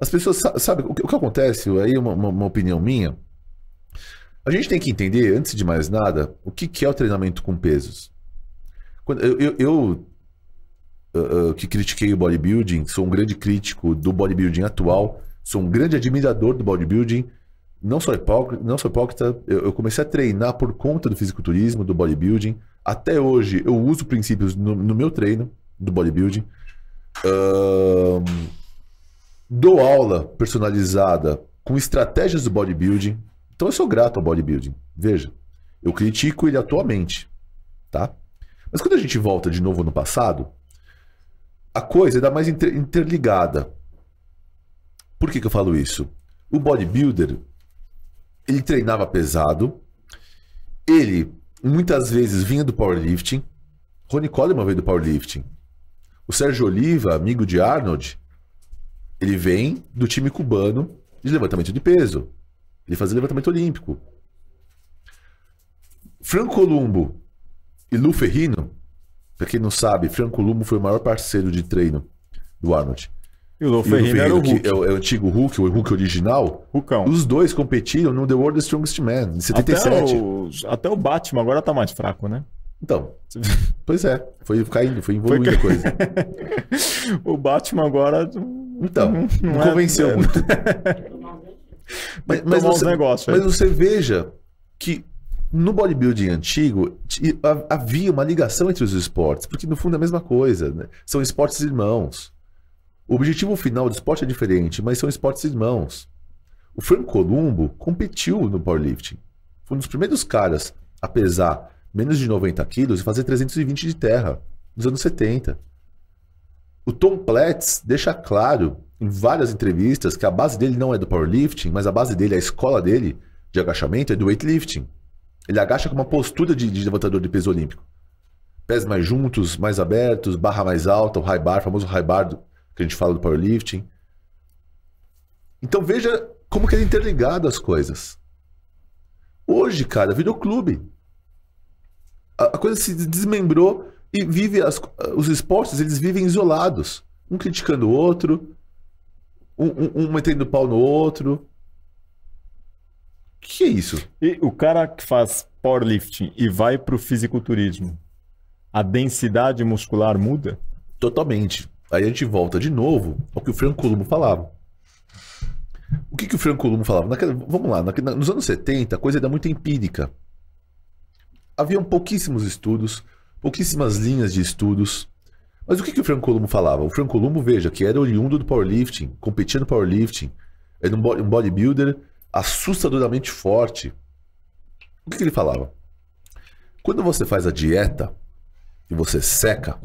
As pessoas, sabe, o que, o que acontece, aí é uma, uma, uma opinião minha, a gente tem que entender, antes de mais nada, o que, que é o treinamento com pesos. Quando, eu, eu, eu uh, que critiquei o bodybuilding, sou um grande crítico do bodybuilding atual, sou um grande admirador do bodybuilding, não sou hipócrita, não sou hipócrita eu, eu comecei a treinar por conta do fisiculturismo, do bodybuilding. Até hoje eu uso princípios no, no meu treino do bodybuilding. Uh, Dou aula personalizada com estratégias do bodybuilding. Então eu sou grato ao bodybuilding. Veja, eu critico ele atualmente, tá? Mas quando a gente volta de novo no passado, a coisa ainda é mais inter interligada. Por que, que eu falo isso? O bodybuilder, ele treinava pesado, ele muitas vezes vinha do powerlifting, Rony Coleman veio do powerlifting, o Sérgio Oliva, amigo de Arnold, ele vem do time cubano de levantamento de peso. Ele fazia levantamento olímpico. Franco Columbo e Lu Ferrino, pra quem não sabe, Franco Columbo foi o maior parceiro de treino do Arnold. E o Lu Ferrino, Ferrino era o Hulk. É o, é o, antigo Hulk, o Hulk original. Hulkão. Os dois competiram no The World's Strongest Man, de 77. Até o, até o Batman agora tá mais fraco, né? Então, pois é, foi caindo, foi evoluindo a coisa. o Batman agora. Então, não, não, é convenceu é... muito. mas, mas, você, negócios, mas você veja que no bodybuilding antigo havia uma ligação entre os esportes, porque no fundo é a mesma coisa, né? são esportes irmãos. O objetivo final do esporte é diferente, mas são esportes irmãos. O Franco Columbo competiu no powerlifting. Foi um dos primeiros caras a pesar menos de 90 quilos e fazer 320 de terra, nos anos 70. O Tom Platz deixa claro em várias entrevistas que a base dele não é do powerlifting, mas a base dele, a escola dele de agachamento é do weightlifting. Ele agacha com uma postura de, de levantador de peso olímpico. Pés mais juntos, mais abertos, barra mais alta, o high bar, famoso high bar do, que a gente fala do powerlifting. Então veja como que é interligado as coisas. Hoje, cara, virou clube. A coisa se desmembrou e vive as, os esportes, eles vivem isolados, um criticando o outro, um, um, um metendo pau no outro. Que é isso? E o cara que faz powerlifting e vai para o fisiculturismo, a densidade muscular muda? Totalmente. Aí a gente volta de novo ao que o Franco Lumo falava. O que, que o Franco Lumo falava? Naquela, vamos lá, na, nos anos 70 a coisa era muito empírica haviam pouquíssimos estudos, pouquíssimas linhas de estudos. Mas o que, que o Franco Columbo falava? O Franco Columbo, veja, que era oriundo do powerlifting, competia no powerlifting, era um bodybuilder assustadoramente forte. O que, que ele falava? Quando você faz a dieta e você seca,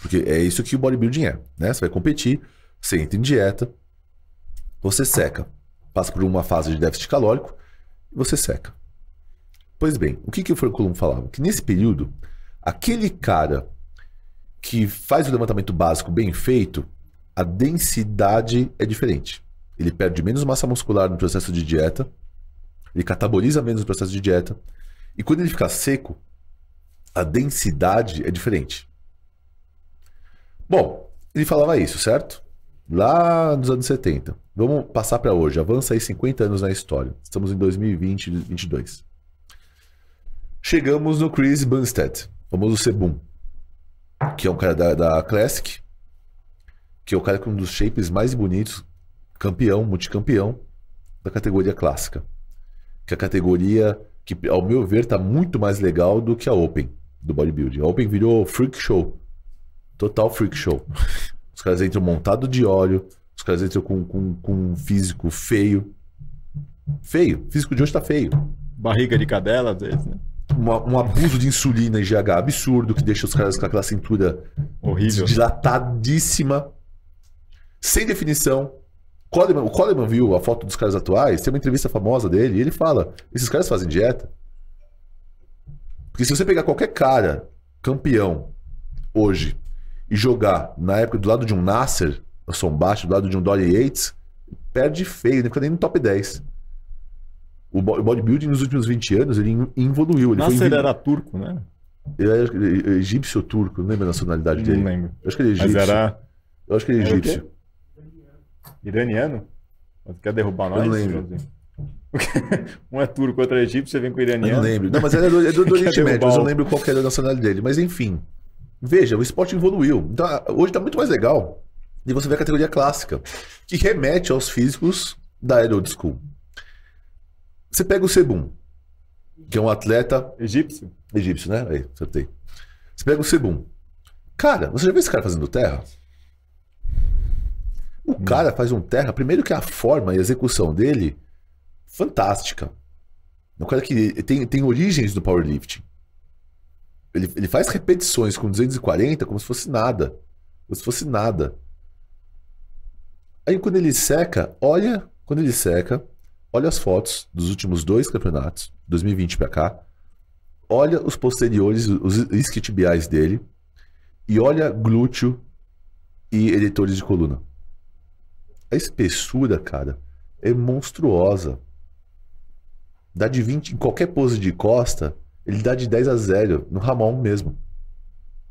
porque é isso que o bodybuilding é, né? Você vai competir, você entra em dieta, você seca, passa por uma fase de déficit calórico e você seca. Pois bem, o que, que o Furculum falava? Que nesse período, aquele cara que faz o levantamento básico bem feito, a densidade é diferente. Ele perde menos massa muscular no processo de dieta, ele cataboliza menos no processo de dieta, e quando ele fica seco, a densidade é diferente. Bom, ele falava isso, certo? Lá nos anos 70. Vamos passar para hoje. Avança aí 50 anos na história. Estamos em 2020, 2022. Chegamos no Chris Bunstead, famoso Sebum, que é um cara da, da Classic, que é o cara com um dos shapes mais bonitos, campeão, multicampeão da categoria clássica. Que é a categoria que, ao meu ver, está muito mais legal do que a Open, do bodybuilding. A Open virou freak show. Total freak show. Os caras entram montado de óleo, os caras entram com, com, com um físico feio. Feio. O físico de hoje tá feio. Barriga de cadela, às vezes, né? uma, um abuso de insulina e GH absurdo, que deixa os caras com aquela cintura Horrível. dilatadíssima, sem definição. Coleman, o Coleman viu a foto dos caras atuais, tem uma entrevista famosa dele, e ele fala: esses caras fazem dieta. Porque se você pegar qualquer cara campeão hoje e jogar na época do lado de um Nasser, Sombaixo, do lado de um Dolly Yates, perde feio, nem né? fica nem no top 10. O bodybuilding nos últimos 20 anos, ele evoluiu. Ele Nasser era turco, né? Ele era egípcio ou turco, não lembro a nacionalidade dele. Não lembro. Eu acho que ele é egípcio. Mas era... Eu acho que ele é egípcio. Iraniano? Quer derrubar nós? Eu não lembro. um é turco, outro é egípcio, você vem com o iraniano. Eu não lembro. Não, mas era é do, é do, do Oriente Médio, mas eu não lembro qual que era a nacionalidade dele. Mas enfim, veja, o esporte evoluiu. Então, hoje está muito mais legal de você ver a categoria clássica, que remete aos físicos da Aero School. Você pega o Sebum, que é um atleta. Egípcio. Egípcio, né? Aí, acertei. Você pega o Sebum. Cara, você já viu esse cara fazendo terra? O hum. cara faz um terra, primeiro que a forma e a execução dele, fantástica. É um cara que tem, tem origens do powerlifting. Ele, ele faz repetições com 240 como se fosse nada. Como se fosse nada. Aí quando ele seca, olha quando ele seca, olha as fotos dos últimos dois campeonatos, 2020 para cá, olha os posteriores, os isquiotibiais dele, e olha glúteo e eleitores de coluna. A espessura, cara, é monstruosa. Dá de 20, em qualquer pose de costa, ele dá de 10 a 0, no Ramon mesmo.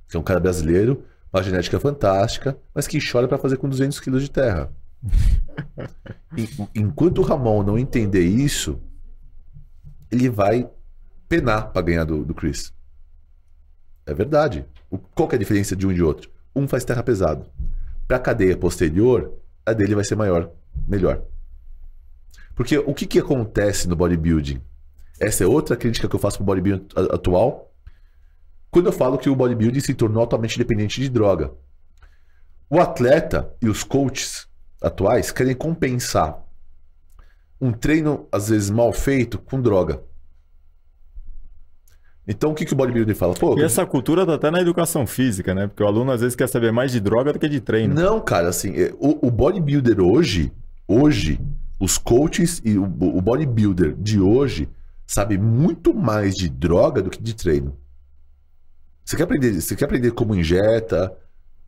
Que é um cara brasileiro, uma genética fantástica, mas que chora para fazer com 200 quilos de terra. Enquanto o Ramon não entender isso, ele vai penar para ganhar do, do Chris. É verdade. O, qual é a diferença de um e de outro? Um faz terra pesado. Para a cadeia posterior, a dele vai ser maior, melhor. Porque o que, que acontece no bodybuilding? Essa é outra crítica que eu faço para o bodybuilding atual. Quando eu falo que o bodybuilding se tornou altamente dependente de droga. O atleta e os coaches atuais querem compensar um treino, às vezes, mal feito com droga. Então, o que, que o bodybuilder fala? Pô, e essa cultura tá até na educação física, né? Porque o aluno, às vezes, quer saber mais de droga do que de treino. Não, cara, assim, é, o, o bodybuilder hoje, hoje, os coaches e o, o bodybuilder de hoje sabe muito mais de droga do que de treino. Você quer aprender, você quer aprender como injeta,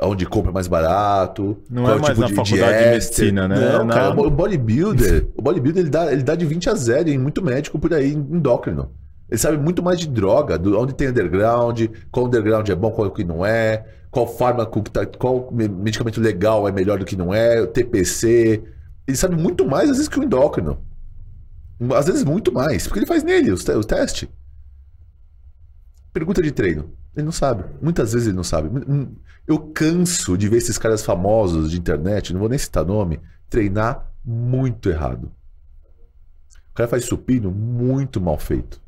onde compra mais barato. Não é, é mais tipo na de, faculdade dieta. de medicina, né? É não, não, cara, o bodybuilder, o bodybuilder ele dá, ele dá de 20 a 0 em muito médico por aí, endócrino. Ele sabe muito mais de droga, do, onde tem underground, qual underground é bom, qual é que não é, qual fármaco, tá, qual medicamento legal é melhor do que não é, o TPC. Ele sabe muito mais, às vezes, que o endócrino. Às vezes, muito mais, porque ele faz nele o, o teste. Pergunta de treino. Ele não sabe. Muitas vezes ele não sabe. Eu canso de ver esses caras famosos de internet, não vou nem citar nome, treinar muito errado. O cara faz supino muito mal feito.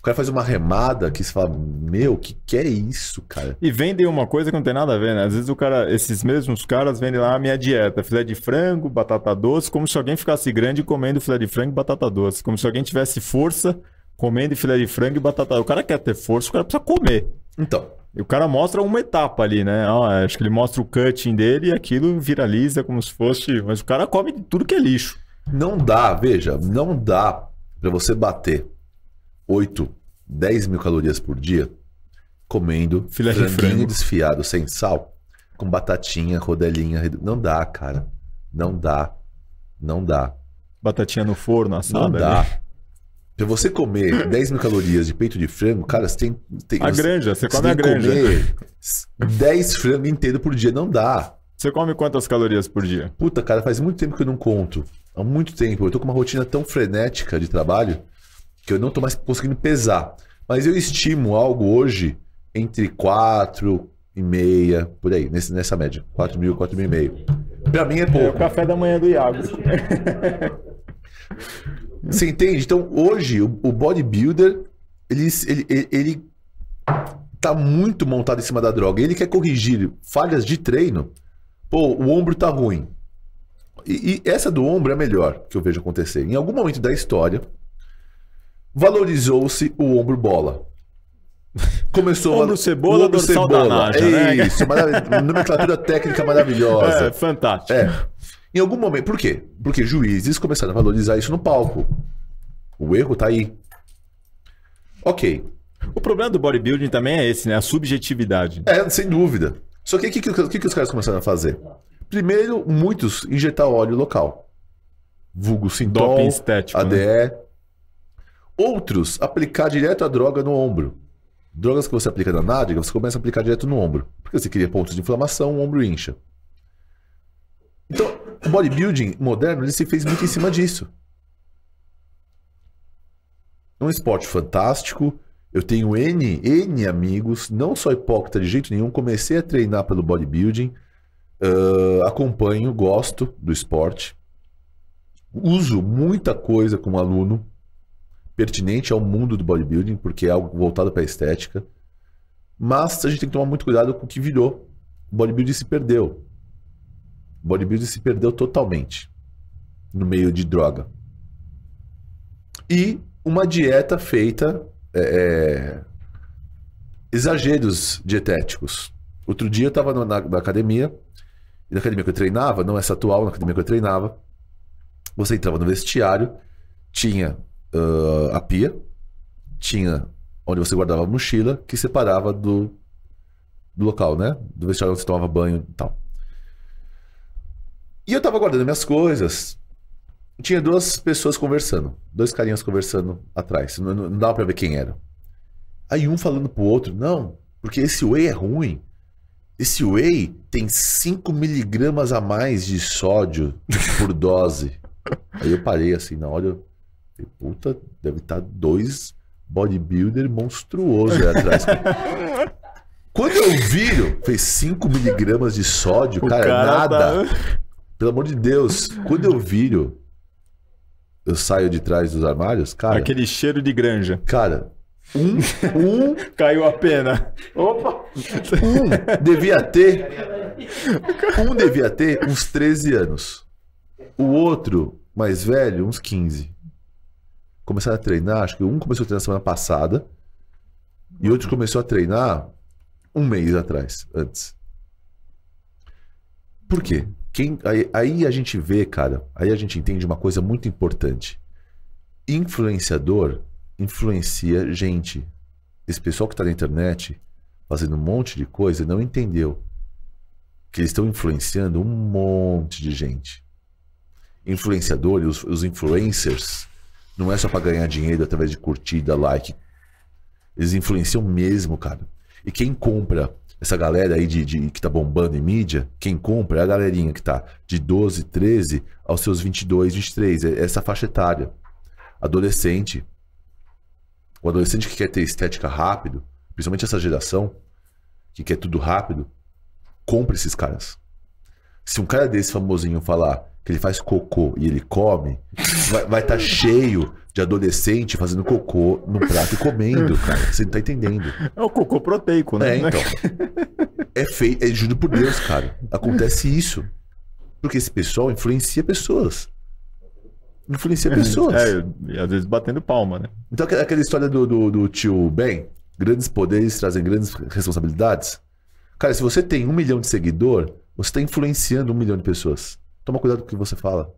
O cara faz uma remada que você fala, meu, que que é isso, cara? E vendem uma coisa que não tem nada a ver, né? Às vezes o cara, esses mesmos caras vendem lá a ah, minha dieta, filé de frango, batata doce, como se alguém ficasse grande comendo filé de frango e batata doce, como se alguém tivesse força comendo filé de frango e batata. O cara quer ter força, o cara precisa comer. Então. E o cara mostra uma etapa ali, né? Ó, acho que ele mostra o cutting dele e aquilo viraliza como se fosse. Mas o cara come de tudo que é lixo. Não dá, veja, não dá para você bater 8, 10 mil calorias por dia comendo filé de frango desfiado sem sal, com batatinha, rodelinha. Não dá, cara. Não dá. Não dá. Batatinha no forno, assada? Não dá. Né? se você comer 10 mil calorias de peito de frango, cara, você tem. tem a granja, você, você come a granja. Comer 10 frangos inteiros por dia não dá. Você come quantas calorias por dia? Puta, cara, faz muito tempo que eu não conto. Há muito tempo. Eu tô com uma rotina tão frenética de trabalho que eu não tô mais conseguindo pesar. Mas eu estimo algo hoje entre 4 e meia, por aí, nesse, nessa média. 4 mil, 4 mil e meio. Pra mim é pouco. É o café da manhã do Iago. Você entende? Então, hoje, o, o bodybuilder, ele, ele, ele tá muito montado em cima da droga. Ele quer corrigir falhas de treino. Pô, o ombro tá ruim. E, e, essa do ombro é a melhor que eu vejo acontecer. Em algum momento da história, valorizou-se o ombro bola. Começou ombro a... cebola, o ombro cebola. da Naja, né? É né? isso, nomenclatura técnica maravilhosa. É, fantástico. É. Em algum momento. Por quê? Porque juízes começaram a valorizar isso no palco. O erro tá aí. Ok. O problema do bodybuilding também é esse, né? A subjetividade. É, sem dúvida. Só que o que, que, que, os caras começaram a fazer? Primeiro, muitos injetar óleo local. Vulgo sintol, estético, ADE. Né? Outros, aplicar direto a droga no ombro. Drogas que você aplica na nádega, você começa a aplicar direto no ombro. Porque você cria pontos de inflamação, o ombro incha. Então, o bodybuilding moderno ele se fez muito em cima disso. É um esporte fantástico. Eu tenho N, N amigos, não sou hipócrita de jeito nenhum. Comecei a treinar pelo bodybuilding. Uh, acompanho, gosto do esporte. Uso muita coisa como aluno pertinente ao mundo do bodybuilding, porque é algo voltado para a estética. Mas a gente tem que tomar muito cuidado com o que virou. O bodybuilding se perdeu. O bodybuilding se perdeu totalmente no meio de droga. E uma dieta feita. É, é exageros dietéticos. Outro dia eu estava na, na, academia, na academia que eu treinava, não essa atual, na academia que eu treinava, você entrava no vestiário, tinha uh, a pia, tinha onde você guardava a mochila, que separava do, do local, né? Do vestiário onde você tomava banho e tal. E eu tava guardando minhas coisas. Tinha duas pessoas conversando, dois carinhas conversando atrás. Não, não dava pra ver quem era. Aí um falando pro outro, não, porque esse whey é ruim. Esse whey tem 5 miligramas a mais de sódio por dose. Aí eu parei assim, na hora eu falei, puta, deve estar tá dois bodybuilder monstruoso aí atrás. Quando eu viro, fez 5 miligramas de sódio, cara, é cara, nada. Tá... Pelo amor de Deus, quando eu viro, eu saio de trás dos armários, cara. Aquele cheiro de granja. Cara, um. um Caiu a pena. Opa! Um devia ter. Um devia ter uns 13 anos. O outro, mais velho, uns 15. Começaram a treinar, acho que um começou a treinar semana passada. E outro começou a treinar um mês atrás, antes. Por quê? Quem, aí, aí a gente vê, cara, aí a gente entende uma coisa muito importante. Influenciador influencia gente. Esse pessoal que está na internet fazendo um monte de coisa não entendeu que eles estão influenciando um monte de gente. Influenciadores, os, os influencers, não é só para ganhar dinheiro através de curtida, like. Eles influenciam mesmo, cara. E quem compra essa galera aí de, de, que tá bombando em mídia, quem compra é a galerinha que tá de 12, 13 aos seus 22, 23, é, é essa faixa etária. Adolescente. O adolescente que quer ter estética rápido, principalmente essa geração, que quer tudo rápido, compra esses caras. Se um cara desse famosinho falar que ele faz cocô e ele come, vai estar tá cheio de adolescente fazendo cocô no prato e comendo, cara. Você não tá entendendo. É o cocô proteico, né? É, então. é feio, é, juro por Deus, cara. Acontece isso. Porque esse pessoal influencia pessoas. Influencia pessoas. É, e às vezes batendo palma, né? Então aquela história do, do, do tio Ben, grandes poderes trazem grandes responsabilidades. Cara, se você tem um milhão de seguidor, você está influenciando um milhão de pessoas. Toma cuidado com o que você fala.